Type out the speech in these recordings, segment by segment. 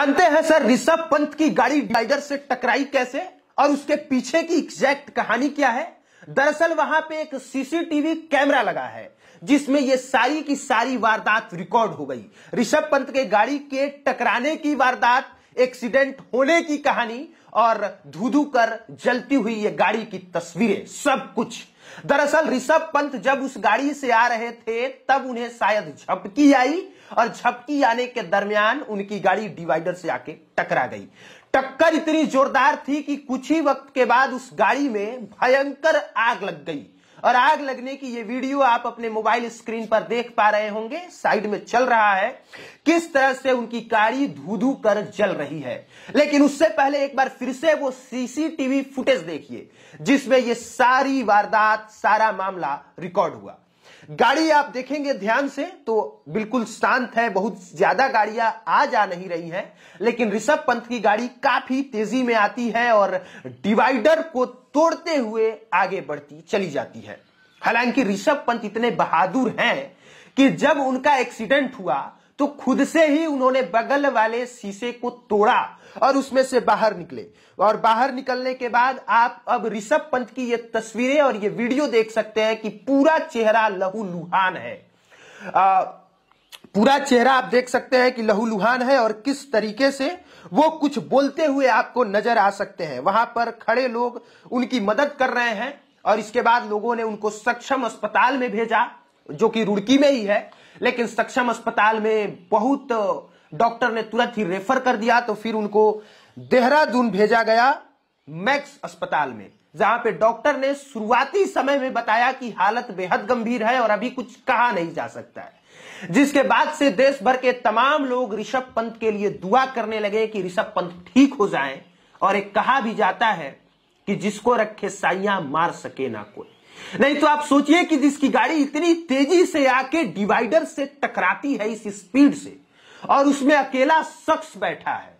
जानते हैं सर ऋषभ पंत की गाड़ी टाइगर से टकराई कैसे और उसके पीछे की एग्जैक्ट कहानी क्या है दरअसल वहां पे एक सीसीटीवी कैमरा लगा है जिसमें ये सारी की सारी वारदात रिकॉर्ड हो गई ऋषभ पंत के गाड़ी के टकराने की वारदात एक्सीडेंट होने की कहानी और धूधू कर जलती हुई ये गाड़ी की तस्वीरें सब कुछ दरअसल ऋषभ पंत जब उस गाड़ी से आ रहे थे तब उन्हें शायद झपकी आई और झपकी आने के दरमियान उनकी गाड़ी डिवाइडर से आके टकरा गई टक्कर इतनी जोरदार थी कि कुछ ही वक्त के बाद उस गाड़ी में भयंकर आग लग गई और आग लगने की ये वीडियो आप अपने मोबाइल स्क्रीन पर देख पा रहे होंगे साइड में चल रहा है किस तरह से उनकी गाड़ी धू कर जल रही है लेकिन उससे पहले एक बार फिर से वो सीसीटीवी फुटेज देखिए जिसमें ये सारी वारदात सारा मामला रिकॉर्ड हुआ गाड़ी आप देखेंगे ध्यान से तो बिल्कुल शांत है बहुत ज्यादा गाड़ियां आ जा नहीं रही हैं लेकिन ऋषभ पंत की गाड़ी काफी तेजी में आती है और डिवाइडर को तोड़ते हुए आगे बढ़ती चली जाती है हालांकि ऋषभ पंत इतने बहादुर हैं कि जब उनका एक्सीडेंट हुआ तो खुद से ही उन्होंने बगल वाले शीशे को तोड़ा और उसमें से बाहर निकले और बाहर निकलने के बाद आप अब ऋषभ पंत की ये तस्वीरें और ये वीडियो देख सकते हैं कि पूरा चेहरा लहू लुहान है आ, पूरा चेहरा आप देख सकते हैं कि लहू लुहान है और किस तरीके से वो कुछ बोलते हुए आपको नजर आ सकते हैं वहां पर खड़े लोग उनकी मदद कर रहे हैं और इसके बाद लोगों ने उनको सक्षम अस्पताल में भेजा जो कि रुड़की में ही है लेकिन सक्षम अस्पताल में बहुत डॉक्टर ने तुरंत ही रेफर कर दिया तो फिर उनको देहरादून भेजा गया मैक्स अस्पताल में जहां पे डॉक्टर ने शुरुआती समय में बताया कि हालत बेहद गंभीर है और अभी कुछ कहा नहीं जा सकता है जिसके बाद से देश भर के तमाम लोग ऋषभ पंत के लिए दुआ करने लगे कि ऋषभ पंत ठीक हो जाएं और एक कहा भी जाता है कि जिसको रखे साइया मार सके ना कोई नहीं तो आप सोचिए कि जिसकी गाड़ी इतनी तेजी से आके डिवाइडर से टकराती है इस स्पीड से और उसमें अकेला शख्स बैठा है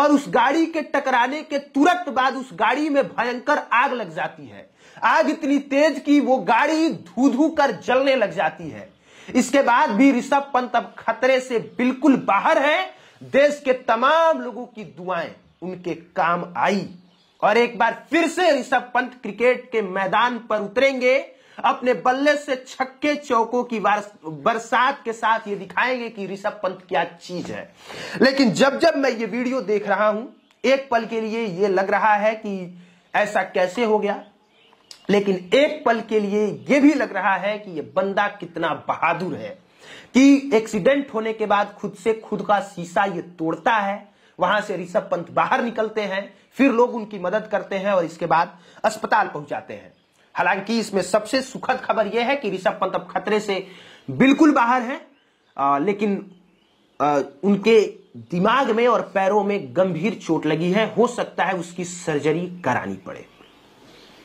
और उस गाड़ी के टकराने के तुरंत बाद उस गाड़ी में भयंकर आग लग जाती है आग इतनी तेज कि वो गाड़ी धू धू कर जलने लग जाती है इसके बाद भी ऋषभ पंत अब खतरे से बिल्कुल बाहर है देश के तमाम लोगों की दुआएं उनके काम आई और एक बार फिर से ऋषभ पंत क्रिकेट के मैदान पर उतरेंगे अपने बल्ले से छक्के चौकों की बरसात के साथ ये दिखाएंगे कि ऋषभ पंत क्या चीज है लेकिन जब जब मैं ये वीडियो देख रहा हूं एक पल के लिए ये लग रहा है कि ऐसा कैसे हो गया लेकिन एक पल के लिए यह भी लग रहा है कि यह बंदा कितना बहादुर है कि एक्सीडेंट होने के बाद खुद से खुद का शीशा ये तोड़ता है वहां से ऋषभ पंत बाहर निकलते हैं फिर लोग उनकी मदद करते हैं और इसके बाद अस्पताल पहुंचाते हैं हालांकि इसमें सबसे सुखद खबर यह है कि ऋषभ पंत अब खतरे से बिल्कुल बाहर है आ, लेकिन आ, उनके दिमाग में और पैरों में गंभीर चोट लगी है हो सकता है उसकी सर्जरी करानी पड़े